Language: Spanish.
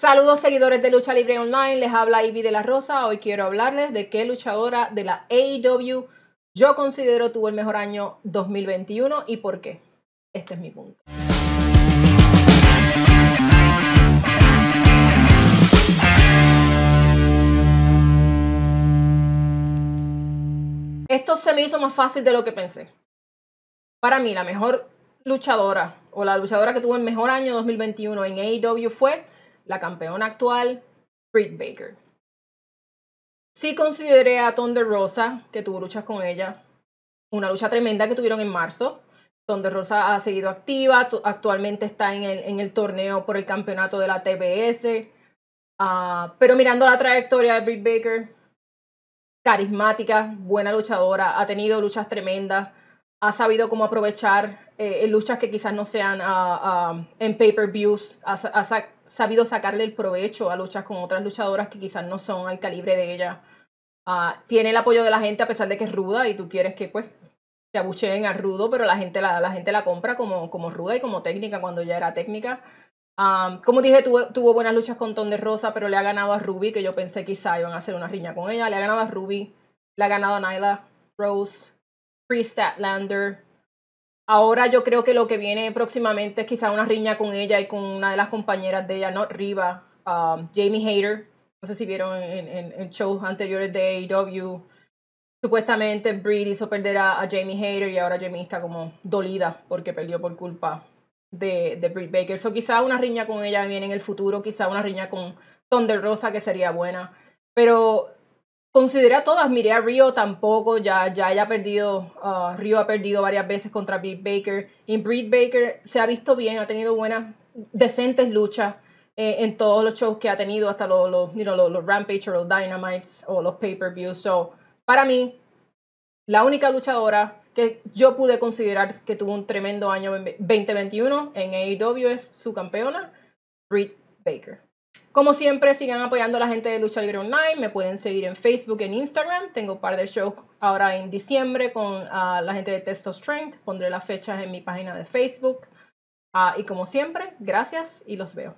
Saludos seguidores de Lucha Libre Online, les habla Ivy de la Rosa. Hoy quiero hablarles de qué luchadora de la AEW yo considero tuvo el mejor año 2021 y por qué. Este es mi punto. Esto se me hizo más fácil de lo que pensé. Para mí, la mejor luchadora o la luchadora que tuvo el mejor año 2021 en AEW fue la campeona actual, Britt Baker. Sí consideré a Thunder Rosa, que tuvo luchas con ella, una lucha tremenda que tuvieron en marzo. Thunder Rosa ha seguido activa, actualmente está en el, en el torneo por el campeonato de la TBS. Ah, pero mirando la trayectoria de Britt Baker, carismática, buena luchadora, ha tenido luchas tremendas ha sabido cómo aprovechar eh, luchas que quizás no sean ah, ah, en pay views ha, sabido sacarle el provecho a luchas con otras luchadoras que quizás no son al calibre de ella. Ah, tiene el apoyo de la gente a pesar de que es ruda y tú quieres que pues te abucheen a rudo, pero la gente la, la gente la compra como, ruda y como técnica cuando ya era técnica. como dije, tuvo, buenas luchas con Ton de Rosa, pero le ha ganado a Ruby, que yo pensé quizá iban a hacer una riña con ella. Le ha ganado a Ruby, le ha ganado a Nyla Rose. Chris Statlander. Ahora yo creo que lo que viene próximamente es quizá una riña con ella y con una de las compañeras de ella, no Riva, um, Jamie Hayter. No sé si vieron en, shows anteriores de AEW. Supuestamente Breed hizo perder a, Jamie Hayter y ahora Jamie está como dolida porque perdió por culpa de, de Baker. o quizá una riña con ella viene en el futuro, quizá una riña con Thunder Rosa que sería buena. Pero Considera todas, miré a Rio tampoco, ya, ya perdido, ah, Rio ha perdido varias veces contra Britt Baker, y Britt Baker se ha visto bien, ha tenido buenas, decentes luchas eh, en todos los shows que ha tenido, hasta los, Rampage o los Dynamites o los pay-per-views, so, para mí, la única luchadora que yo pude considerar que tuvo un tremendo año en 2021 en AEW es su campeona, Britt Baker. Como siempre, sigan apoyando a la gente de Lucha Libre Online. Me pueden seguir en Facebook, en Instagram. Tengo un par de shows ahora en diciembre con ah, la gente de of Strength. Pondré las fechas en mi página de Facebook. Ah, y como siempre, gracias y los veo.